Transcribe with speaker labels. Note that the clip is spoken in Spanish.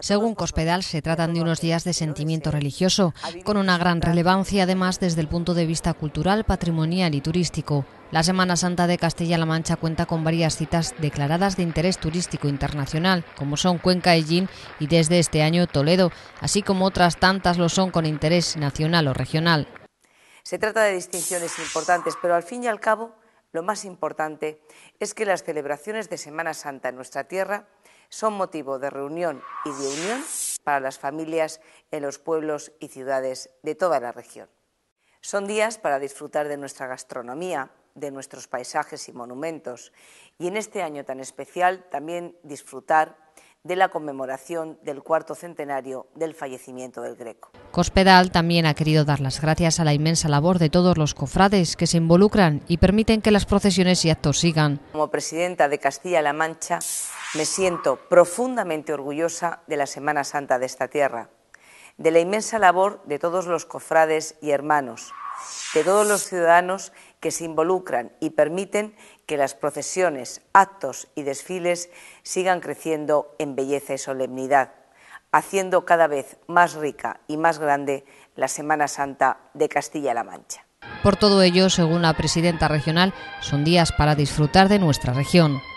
Speaker 1: Según Cospedal, se tratan de unos días de sentimiento religioso, con una gran relevancia además desde el punto de vista cultural, patrimonial y turístico. La Semana Santa de Castilla-La Mancha cuenta con varias citas declaradas de interés turístico internacional, como son Cuenca Ellín y desde este año Toledo, así como otras tantas lo son con interés nacional o regional.
Speaker 2: Se trata de distinciones importantes, pero al fin y al cabo, lo más importante es que las celebraciones de Semana Santa en nuestra tierra son motivo de reunión y de unión para las familias en los pueblos y ciudades de toda la región. Son días para disfrutar de nuestra gastronomía, de nuestros paisajes y monumentos, y en este año tan especial también disfrutar de la conmemoración del cuarto centenario del fallecimiento del Greco.
Speaker 1: Cospedal también ha querido dar las gracias a la inmensa labor de todos los cofrades que se involucran y permiten que las procesiones y actos sigan.
Speaker 2: Como presidenta de Castilla-La Mancha, me siento profundamente orgullosa de la Semana Santa de esta tierra, de la inmensa labor de todos los cofrades y hermanos, de todos los ciudadanos que se involucran y permiten que las procesiones, actos y desfiles sigan creciendo en belleza y solemnidad, haciendo cada vez más rica y más grande la Semana Santa de Castilla-La Mancha.
Speaker 1: Por todo ello, según la presidenta regional, son días para disfrutar de nuestra región.